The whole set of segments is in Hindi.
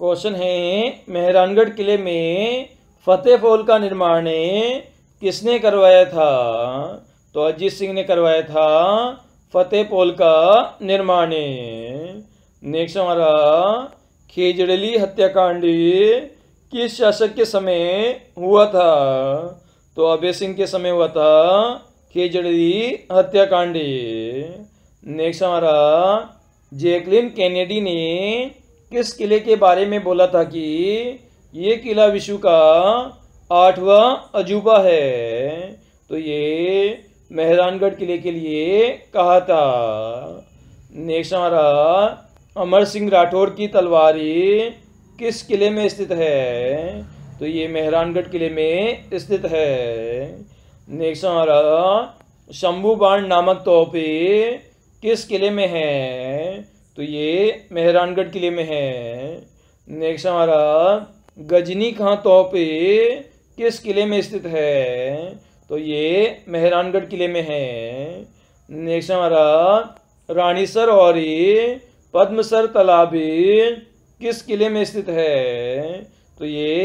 क्वेश्चन है मेहरानगढ़ किले में फतेह फोल का निर्माण किसने करवाया था तो अजीत सिंह ने करवाया था फतेह पोल का निर्माण नेक्स्ट हमारा खेजड़ली हत्याकांड किस शासक के समय हुआ था तो अभय सिंह के समय हुआ था खेजड़ली हत्याकांड नेक्स्ट हमारा जैकलिन कैनेडी ने किस किले के बारे में बोला था कि ये किला विश्व का आठवां अजूबा है तो ये मेहरानगढ़ किले के लिए कहा था नेक्स्ट हमारा अमर सिंह राठौर की तलवारी किस किले में स्थित है तो ये मेहरानगढ़ किले में स्थित है नेक्स्ट हमारा शंभू बाण नामक तोहफे किस किले में है तो ये मेहरानगढ़ किले में है नेक्स्ट हमारा गजनी खां तोपे किस किले में स्थित है तो ये मेहरानगढ़ किले में है नेक्स्ट हमारा रानीसर और पद्मसर तालाब किस किले में स्थित है तो ये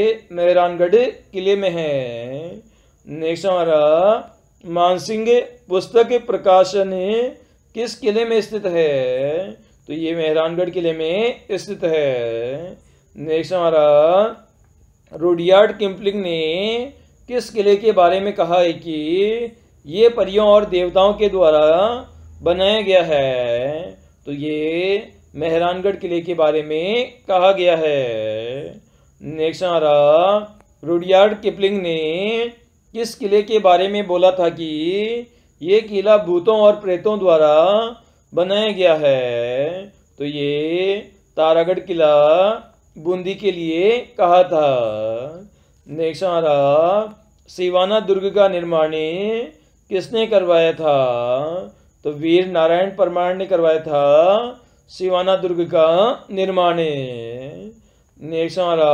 मेहरानगढ़ किले में है नेक्स्ट हमारा मानसिंह पुस्तक प्रकाशन किस किले में स्थित है तो ये मेहरानगढ़ किले में स्थित है नेक्स्ट हमारा रोडियार्ड किम्पलिंग ने किस किले के बारे में कहा है कि ये परियों और देवताओं के द्वारा बनाया गया है तो ये मेहरानगढ़ किले के बारे में कहा गया है नेक्स्ट हमारा रुडियार्ड किपलिंग ने किस किले के बारे में बोला था कि ये किला भूतों और प्रेतों द्वारा बनाया गया है तो ये तारागढ़ किला बूंदी के लिए कहा था नेक्स्ट हमारा सिवाना दुर्ग का निर्माण किसने करवाया था तो वीर नारायण परमार ने करवाया था सिवाना दुर्ग का निर्माण नेक्स्ट हमारा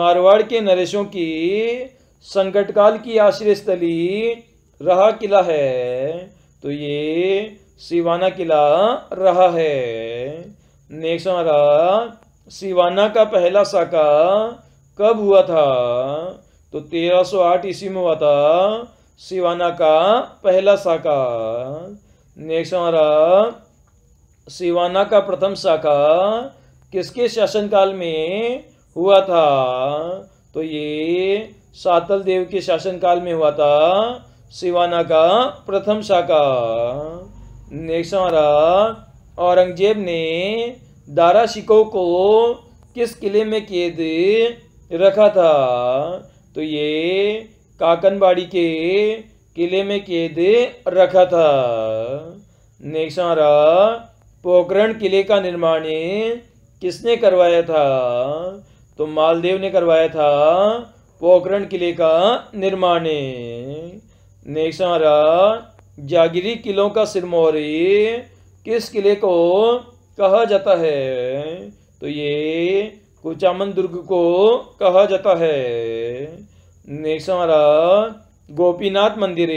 मारवाड़ के नरेशों की संकटकाल की आश्रय स्थली रहा किला है तो ये सिवाना किला रहा है नेक्स्ट हमारा सिवाना का पहला साका कब हुआ था तो 1308 ईस्वी में हुआ था सिवाना का पहला साका नेक्स्ट हमारा सिवाना का प्रथम शाखा किसके शासनकाल में हुआ था तो ये सातल देव के शासनकाल में हुआ था सिवाना का प्रथम शाखा एक सौ अठारह औरंगजेब ने दारा शिको को किस किले में कैद रखा था तो ये काकनबाड़ी के किले में कैद रखा था नेक्स्ट सौ अठारह पोखरण किले का निर्माण किसने करवाया था तो मालदेव ने करवाया था पोखरण किले का निर्माण नेक्स्ट हमारा जागीरी किलों का सिरमौरी किस किले को कहा जाता है तो ये कुचामन दुर्ग को कहा जाता है नेक्स्ट हमारा गोपीनाथ मंदिर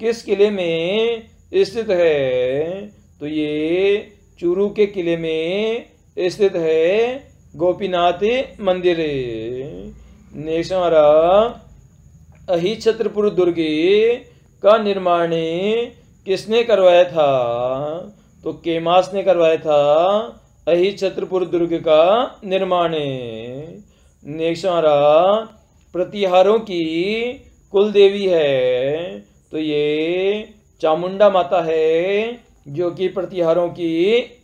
किस किले में स्थित है तो ये चूरू के किले में स्थित है गोपीनाथ मंदिर नेक्स्ट हमारा अहिछत्रपुर दुर्ग का निर्माण किसने करवाया था तो केमास ने करवाया था अहि छत्रपुर दुर्ग का निर्माण नेक्स्ट हमारा प्रतिहारों की कुल देवी है तो ये चामुंडा माता है जो कि प्रतिहारों की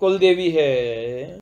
कुल देवी है